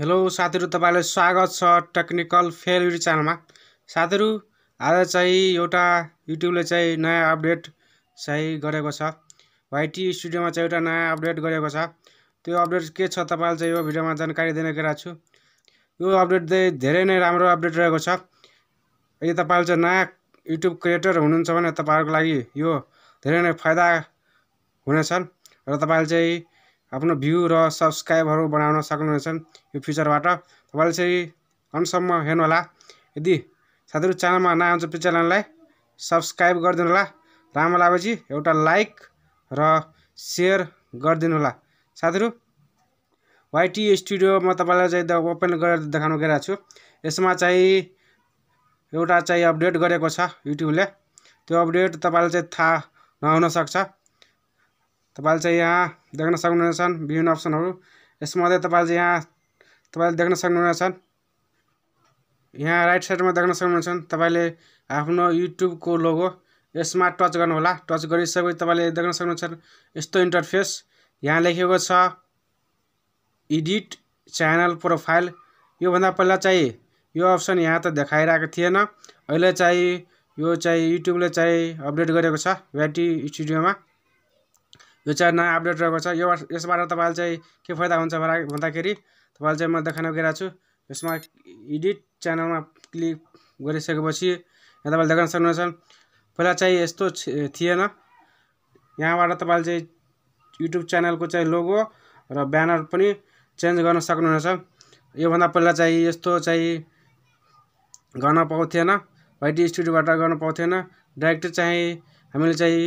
hello साथीहरू तपाईँलाई स्वागत छ टेक्निकल फेयर च्यानलमा साथीहरू आज चाहिँ एउटा युट्युबले चाहिँ नयाँ अपडेट चाहिँ गरेको छ वाइटी स्टुडियोमा चाहिँ एउटा नयाँ अपडेट गरेको छ त्यो अपडेट के छ तपाईँलाई चाहिँ यो भिडियोमा जानकारी दिने गइरहेको छु यो अपडेट चाहिँ धेरै नै राम्रो अपडेट रहेको छ यदि तपाईँले चाहिँ नयाँ युट्युब क्रिएटर हुनुहुन्छ भने तपाईँहरूको लागि यो धेरै नै फाइदा हुनेछन् र तपाईँले चाहिँ आफ्नो भ्यू र सब्सक्राइबहरू बनाउन सक्नुहुनेछ यो फिचरबाट तपाईँले चाहिँ हेर्नु हेर्नुहोला यदि साथीहरू च्यानलमा नआउँछ प्लिज च्यानललाई सब्सक्राइब गरिदिनु होला राम्रो लागेपछि एउटा लाइक र सेयर गरिदिनु होला साथीहरू वाइटी स्टुडियोमा तपाईँलाई चाहिँ ओपन गरेर देखाउनु गइरहेको छु यसमा चाहिँ एउटा चाहिँ अपडेट गरेको छ युट्युबले त्यो अपडेट तपाईँलाई चाहिँ थाहा नहुनसक्छ तपाईँले चाहिँ यहाँ देख्न सक्नुहुनेछ विभिन्न अप्सनहरू यसमध्ये तपाईँले चाहिँ यहाँ तपाईँले देख्न सक्नुहुनेछ यहाँ राइट साइडमा देख्न सक्नुहुन्छ तपाईँले आफ्नो युट्युबको लोगो यसमा टच गर्नुहोला टच गरिसकेपछि तपाईँले देख्न सक्नुहुन्छ यस्तो इन्टरफेस यहाँ लेखेको छ एडिट च्यानल प्रोफाइल योभन्दा पहिला चाहिँ यो अप्सन यहाँ त देखाइरहेको थिएन अहिले चाहिँ यो चाहिँ युट्युबले चाहिँ अपडेट गरेको छ भेटी स्टुडियोमा यो चाहिँ नयाँ अपडेट रहेको छ यो यसबाट तपाईँलाई चाहिँ के फाइदा हुन्छ भन्दाखेरि तपाईँलाई चाहिँ म देखाउन गइरहेको छु यसमा एडिट च्यानलमा क्लिक गरिसकेपछि यहाँ तपाईँले देखाउन सक्नुहुन्छ पहिला चाहिँ यस्तो थिएन यहाँबाट तपाईँले चाहिँ युट्युब च्यानलको चाहिँ लोगो र ब्यानर पनि चेन्ज गर्न सक्नुहुनेछ योभन्दा पहिला चाहिँ यस्तो चाहिँ गर्न पाउँथेन भाइटी स्टुडियोबाट गर्न पाउँथेन डाइरेक्ट चाहिँ हामीले चाहिँ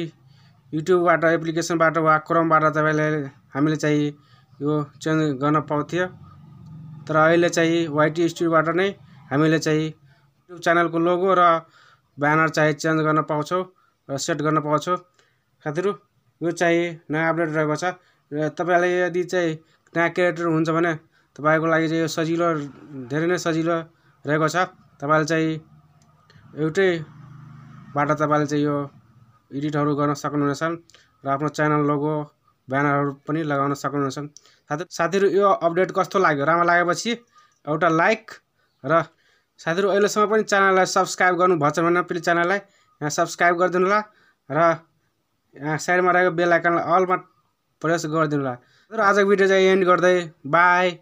युट्युबबाट एप्लिकेसनबाट वा क्रमबाट तपाईँलाई हामीले चाहिँ यो चेन्ज गर्न पाउँथ्यो तर अहिले चाहिँ वाइटी स्टुडियोबाट नै हामीले चाहिँ युट्युब च्यानलको लोगो र ब्यानर चाहिँ चेन्ज गर्न पाउँछौँ र सेट गर्न पाउँछौँ साथीहरू यो चाहिँ नयाँ अपडेट रहेको छ र तपाईँलाई यदि चाहिँ नयाँ क्रिएटर हुन्छ भने तपाईँको लागि चाहिँ यो सजिलो धेरै नै सजिलो रहेको छ तपाईँले चाहिँ एउटैबाट तपाईँले चाहिँ यो एडिटहरू गर्न सक्नुहुनेछन् र आफ्नो च्यानल लोगो ब्यानरहरू पनि लगाउन सक्नुहुनेछन् साथै साथीहरू यो अपडेट कस्तो लाग्यो राम्रो लागेपछि एउटा लाइक र साथीहरू अहिलेसम्म पनि च्यानललाई सब्सक्राइब गर्नुभएको छ भने प्लिज च्यानललाई यहाँ सब्सक्राइब गरिदिनु होला र यहाँ साइडमा रहेको बेल आइकनलाई अलमा प्रेस गरिदिनु होला र आजको भिडियो चाहिँ एन्ड गर्दै बाई